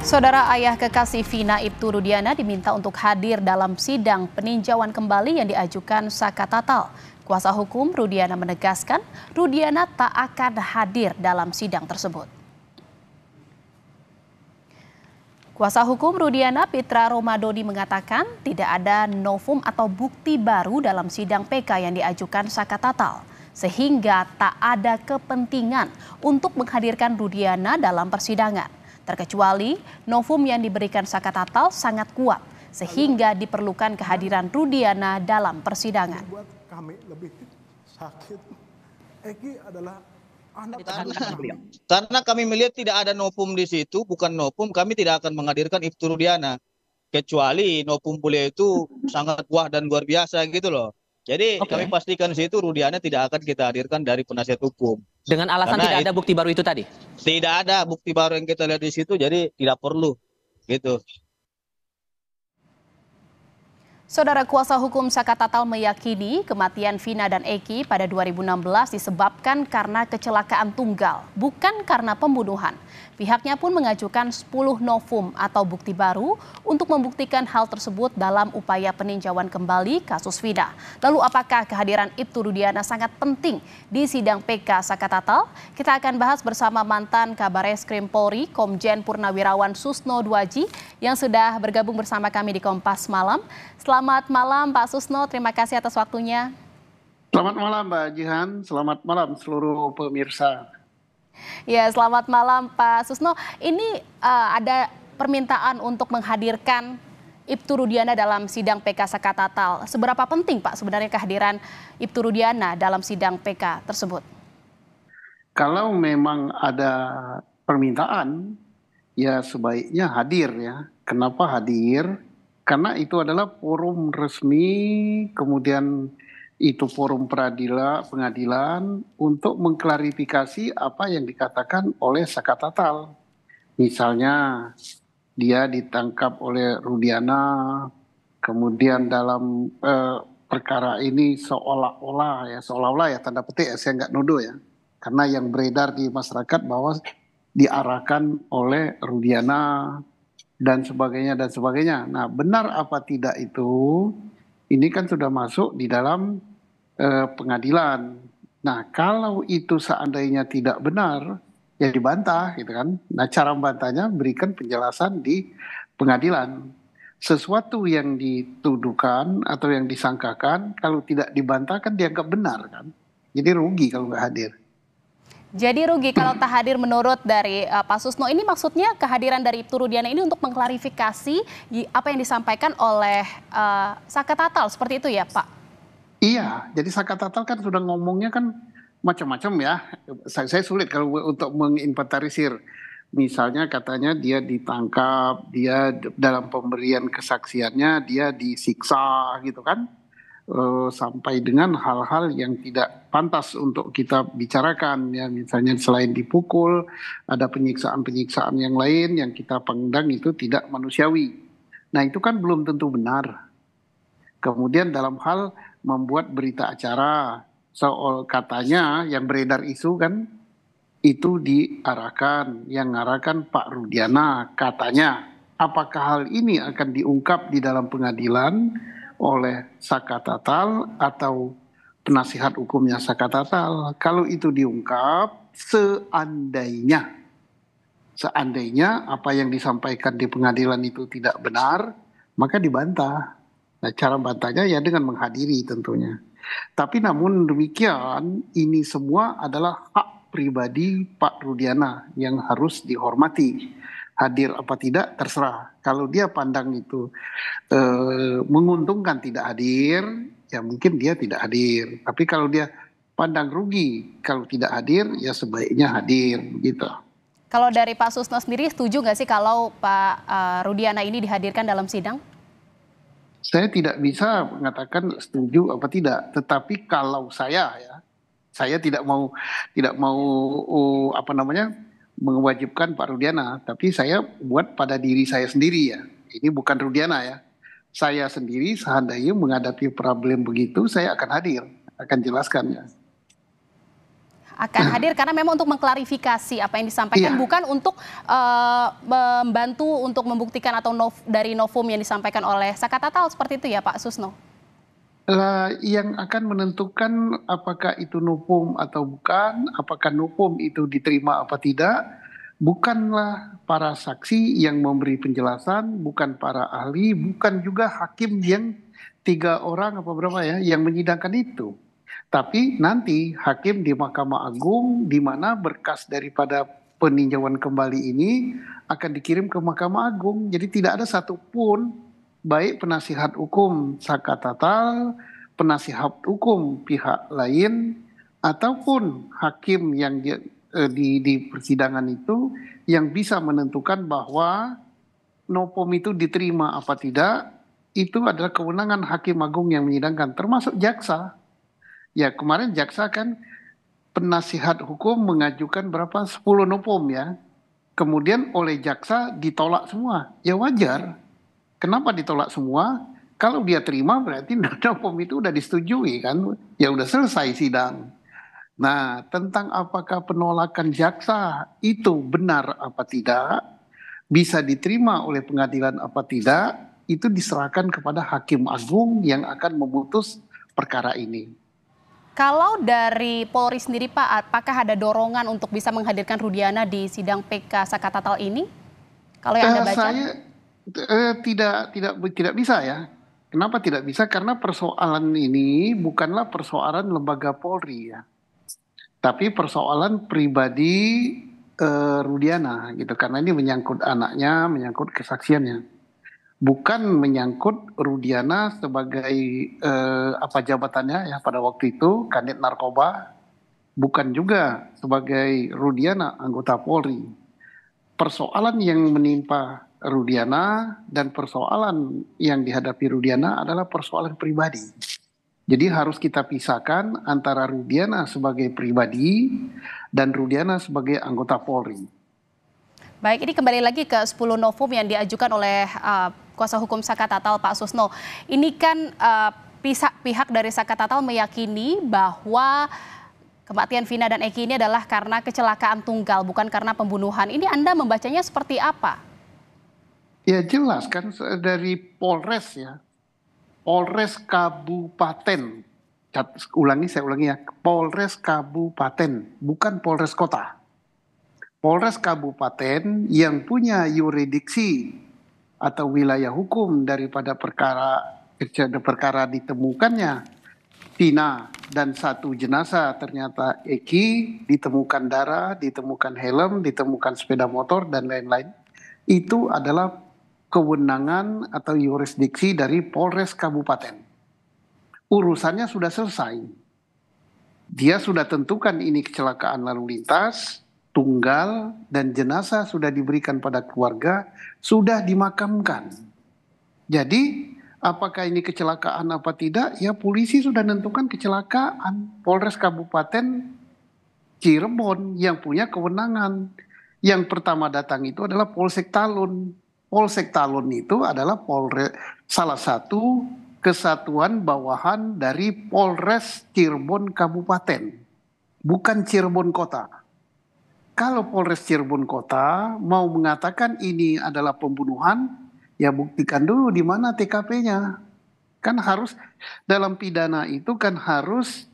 Saudara ayah kekasih Vina Ibtu Rudiana diminta untuk hadir dalam sidang peninjauan kembali yang diajukan Saka Tatal. Kuasa hukum Rudiana menegaskan Rudiana tak akan hadir dalam sidang tersebut. Kuasa hukum Rudiana Pitra Romadoni mengatakan tidak ada novum atau bukti baru dalam sidang PK yang diajukan Saka Tatal sehingga tak ada kepentingan untuk menghadirkan Rudiana dalam persidangan terkecuali novum yang diberikan Saka Tatal sangat kuat sehingga diperlukan kehadiran Rudiana dalam persidangan. Buat kami lebih sakit. Eki adalah anak karena, kami. karena kami melihat tidak ada novum di situ, bukan novum, kami tidak akan menghadirkan Ibtu Rudiana. Kecuali novum beliau itu sangat kuat dan luar biasa gitu loh. Jadi okay. kami pastikan situ Rudiana tidak akan kita hadirkan dari penasihat hukum. Dengan alasan Karena tidak ada bukti baru itu tadi? Tidak ada bukti baru yang kita lihat di situ, jadi tidak perlu gitu. Saudara kuasa hukum Saka Tatal meyakini kematian Vina dan Eki pada 2016 disebabkan karena kecelakaan tunggal, bukan karena pembunuhan. Pihaknya pun mengajukan 10 novum atau bukti baru untuk membuktikan hal tersebut dalam upaya peninjauan kembali kasus Vina. Lalu apakah kehadiran Ibtu Rudiana sangat penting di sidang PK Saka Tatal? Kita akan bahas bersama mantan Kabares Krim Polri, Komjen Purnawirawan Susno Dwaji yang sudah bergabung bersama kami di Kompas Malam. Selamat Selamat malam Pak Susno, terima kasih atas waktunya. Selamat malam Mbak Jihan, selamat malam seluruh pemirsa. Ya, selamat malam Pak Susno. Ini uh, ada permintaan untuk menghadirkan Ibtu Rudiana dalam sidang PK Sakatatal. Seberapa penting Pak sebenarnya kehadiran Ibtu Rudiana dalam sidang PK tersebut? Kalau memang ada permintaan, ya sebaiknya hadir ya. Kenapa hadir? Karena itu adalah forum resmi, kemudian itu forum peradilan, pengadilan untuk mengklarifikasi apa yang dikatakan oleh Saka Tatal. Misalnya dia ditangkap oleh Rudiana, kemudian dalam eh, perkara ini seolah-olah ya seolah-olah ya tanda petik ya saya nggak nuduh ya karena yang beredar di masyarakat bahwa diarahkan oleh Rudiana dan sebagainya dan sebagainya. Nah, benar apa tidak itu ini kan sudah masuk di dalam eh, pengadilan. Nah, kalau itu seandainya tidak benar ya dibantah gitu kan. Nah, cara membantahnya berikan penjelasan di pengadilan. Sesuatu yang dituduhkan atau yang disangkakan kalau tidak dibantahkan dianggap benar kan. Jadi rugi kalau nggak hadir. Jadi rugi kalau tak hadir menurut dari uh, Pak Susno ini maksudnya kehadiran dari Ibtu Rudiana ini untuk mengklarifikasi apa yang disampaikan oleh uh, Saka Tatal seperti itu ya Pak? Iya, jadi Saka Tatal kan sudah ngomongnya kan macam-macam ya. Saya, saya sulit kalau untuk menginventarisir. Misalnya katanya dia ditangkap, dia dalam pemberian kesaksiannya dia disiksa gitu kan. Eh, sampai dengan hal-hal yang tidak pantas untuk kita bicarakan ya misalnya selain dipukul ada penyiksaan-penyiksaan yang lain yang kita pandang itu tidak manusiawi. Nah, itu kan belum tentu benar. Kemudian dalam hal membuat berita acara soal katanya yang beredar isu kan itu diarahkan yang mengarahkan Pak Rudiana katanya apakah hal ini akan diungkap di dalam pengadilan oleh saka tatal atau penasihat hukumnya saka tatal Kalau itu diungkap, seandainya, seandainya apa yang disampaikan di pengadilan itu tidak benar, maka dibantah. Nah, cara bantahnya ya dengan menghadiri tentunya. Tapi namun demikian, ini semua adalah hak pribadi Pak Rudiana yang harus dihormati hadir apa tidak terserah. Kalau dia pandang itu e, menguntungkan tidak hadir, ya mungkin dia tidak hadir. Tapi kalau dia pandang rugi kalau tidak hadir, ya sebaiknya hadir gitu. Kalau dari Pak Susno sendiri setuju nggak sih kalau Pak eh, Rudiana ini dihadirkan dalam sidang? Saya tidak bisa mengatakan setuju apa tidak, tetapi kalau saya ya, saya tidak mau tidak mau uh, apa namanya mewajibkan Pak Rudiana, tapi saya buat pada diri saya sendiri ya. Ini bukan Rudiana ya. Saya sendiri seandainya menghadapi problem begitu, saya akan hadir, akan jelaskan ya. Akan hadir karena memang untuk mengklarifikasi apa yang disampaikan, iya. bukan untuk uh, membantu untuk membuktikan atau nof, dari novum yang disampaikan oleh Sakatatal seperti itu ya Pak Susno. Lah, yang akan menentukan apakah itu nupum atau bukan, apakah nupum itu diterima apa tidak, bukanlah para saksi yang memberi penjelasan, bukan para ahli, bukan juga hakim yang tiga orang apa berapa ya yang menyidangkan itu. Tapi nanti hakim di Mahkamah Agung di mana berkas daripada peninjauan kembali ini akan dikirim ke Mahkamah Agung. Jadi tidak ada satupun baik penasihat hukum saka tatal penasihat hukum pihak lain, ataupun hakim yang di, eh, di, di persidangan itu yang bisa menentukan bahwa nopom itu diterima apa tidak, itu adalah kewenangan hakim agung yang menyidangkan, termasuk jaksa. Ya kemarin jaksa kan penasihat hukum mengajukan berapa 10 nopom ya. Kemudian oleh jaksa ditolak semua. Ya wajar Kenapa ditolak semua? Kalau dia terima berarti undang POM itu udah disetujui kan, ya udah selesai sidang. Nah, tentang apakah penolakan jaksa itu benar apa tidak, bisa diterima oleh pengadilan apa tidak, itu diserahkan kepada hakim agung yang akan memutus perkara ini. Kalau dari Polri sendiri Pak, apakah ada dorongan untuk bisa menghadirkan Rudiana di sidang PK Sakatatal ini? Kalau yang Anda baca. Saya, eh, tidak tidak tidak bisa ya. Kenapa tidak bisa? Karena persoalan ini bukanlah persoalan lembaga Polri ya, tapi persoalan pribadi eh, Rudiana gitu. Karena ini menyangkut anaknya, menyangkut kesaksiannya, bukan menyangkut Rudiana sebagai eh, apa jabatannya ya pada waktu itu kanit narkoba, bukan juga sebagai Rudiana anggota Polri. Persoalan yang menimpa Rudiana dan persoalan yang dihadapi Rudiana adalah persoalan pribadi. Jadi harus kita pisahkan antara Rudiana sebagai pribadi dan Rudiana sebagai anggota Polri. Baik, ini kembali lagi ke 10 novum yang diajukan oleh uh, kuasa hukum Saka Tatal Pak Susno. Ini kan uh, pihak, pihak dari Saka Tatal meyakini bahwa kematian Vina dan Eki ini adalah karena kecelakaan tunggal, bukan karena pembunuhan. Ini Anda membacanya seperti apa? Ya jelas kan dari Polres ya. Polres Kabupaten. Ulangi saya ulangi ya. Polres Kabupaten, bukan Polres Kota. Polres Kabupaten yang punya yuridiksi atau wilayah hukum daripada perkara perkara ditemukannya Tina dan satu jenazah ternyata Eki ditemukan darah, ditemukan helm, ditemukan sepeda motor dan lain-lain. Itu adalah kewenangan atau yurisdiksi dari Polres Kabupaten. Urusannya sudah selesai. Dia sudah tentukan ini kecelakaan lalu lintas, tunggal, dan jenazah sudah diberikan pada keluarga, sudah dimakamkan. Jadi, apakah ini kecelakaan apa tidak? Ya, polisi sudah menentukan kecelakaan. Polres Kabupaten Cirebon yang punya kewenangan. Yang pertama datang itu adalah Polsek Talun Polsek Talon itu adalah Polre, salah satu kesatuan bawahan dari Polres Cirebon Kabupaten, bukan Cirebon Kota. Kalau Polres Cirebon Kota mau mengatakan ini adalah pembunuhan, ya buktikan dulu di mana TKP-nya. Kan harus dalam pidana itu kan harus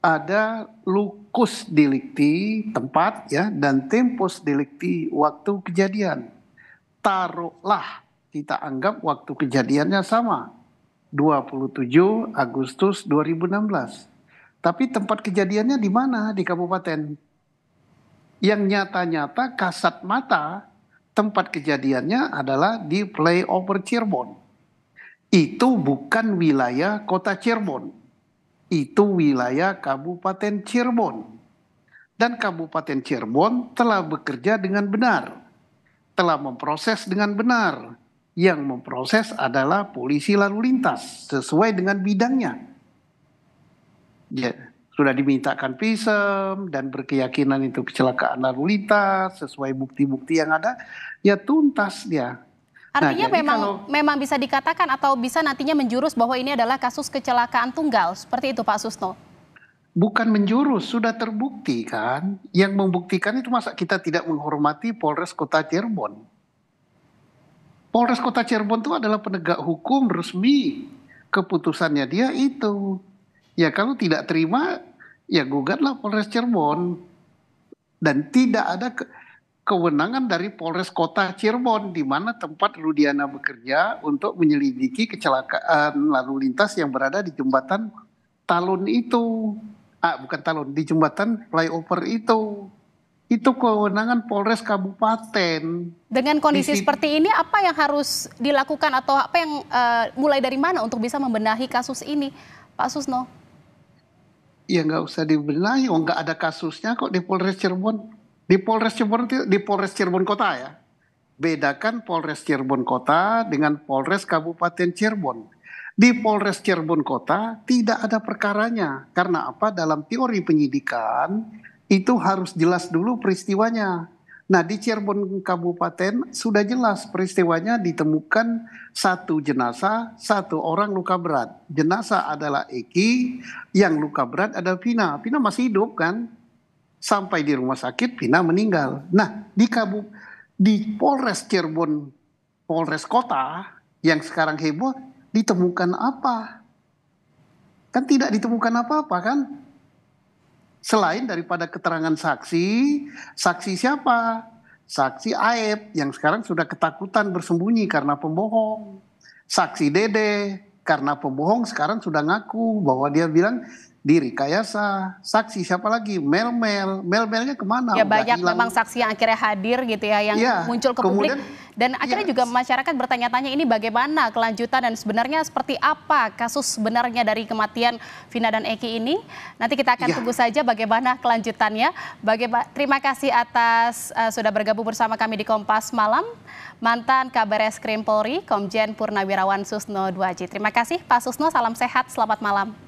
ada lukus delikti tempat ya dan tempus delikti waktu kejadian taruhlah kita anggap waktu kejadiannya sama 27 Agustus 2016. Tapi tempat kejadiannya di mana? Di kabupaten. Yang nyata-nyata kasat mata tempat kejadiannya adalah di playover Cirebon. Itu bukan wilayah kota Cirebon. Itu wilayah Kabupaten Cirebon. Dan Kabupaten Cirebon telah bekerja dengan benar telah memproses dengan benar. Yang memproses adalah polisi lalu lintas sesuai dengan bidangnya. Ya, sudah dimintakan visum dan berkeyakinan itu kecelakaan lalu lintas sesuai bukti-bukti yang ada, ya tuntas dia. Nah, Artinya nah, memang kalau, memang bisa dikatakan atau bisa nantinya menjurus bahwa ini adalah kasus kecelakaan tunggal seperti itu Pak Susno bukan menjurus, sudah terbukti kan. Yang membuktikan itu masa kita tidak menghormati Polres Kota Cirebon. Polres Kota Cirebon itu adalah penegak hukum resmi. Keputusannya dia itu. Ya kalau tidak terima, ya gugatlah Polres Cirebon. Dan tidak ada ke kewenangan dari Polres Kota Cirebon di mana tempat Rudiana bekerja untuk menyelidiki kecelakaan lalu lintas yang berada di jembatan Talun itu ah, bukan talon di jembatan flyover itu itu kewenangan Polres Kabupaten. Dengan kondisi di, seperti ini, apa yang harus dilakukan atau apa yang uh, mulai dari mana untuk bisa membenahi kasus ini, Pak Susno? Ya nggak usah dibenahi, oh, nggak ada kasusnya kok di Polres Cirebon. Di Polres Cirebon di Polres Cirebon Kota ya. Bedakan Polres Cirebon Kota dengan Polres Kabupaten Cirebon. Di Polres Cirebon Kota tidak ada perkaranya. Karena apa? Dalam teori penyidikan itu harus jelas dulu peristiwanya. Nah, di Cirebon Kabupaten sudah jelas peristiwanya ditemukan satu jenazah, satu orang luka berat. Jenazah adalah Eki, yang luka berat adalah Vina. Vina masih hidup kan? Sampai di rumah sakit Vina meninggal. Nah, di Kabup di Polres Cirebon Polres Kota yang sekarang heboh ditemukan apa? Kan tidak ditemukan apa-apa kan? Selain daripada keterangan saksi, saksi siapa? Saksi Aep yang sekarang sudah ketakutan bersembunyi karena pembohong. Saksi Dede karena pembohong sekarang sudah ngaku bahwa dia bilang Diri Kayasa, saksi siapa lagi? Mel-mel, mel-melnya kemana? Ya banyak memang saksi yang akhirnya hadir gitu ya, yang ya, muncul ke kemudian, publik. Dan akhirnya ya, juga masyarakat bertanya-tanya ini bagaimana kelanjutan dan sebenarnya seperti apa kasus sebenarnya dari kematian Vina dan Eki ini. Nanti kita akan ya. tunggu saja bagaimana kelanjutannya. Bagaimana, terima kasih atas uh, sudah bergabung bersama kami di Kompas Malam. Mantan Kabar Eskrim Polri, Komjen Purnawirawan Susno Duaji. Terima kasih Pak Susno, salam sehat, selamat malam.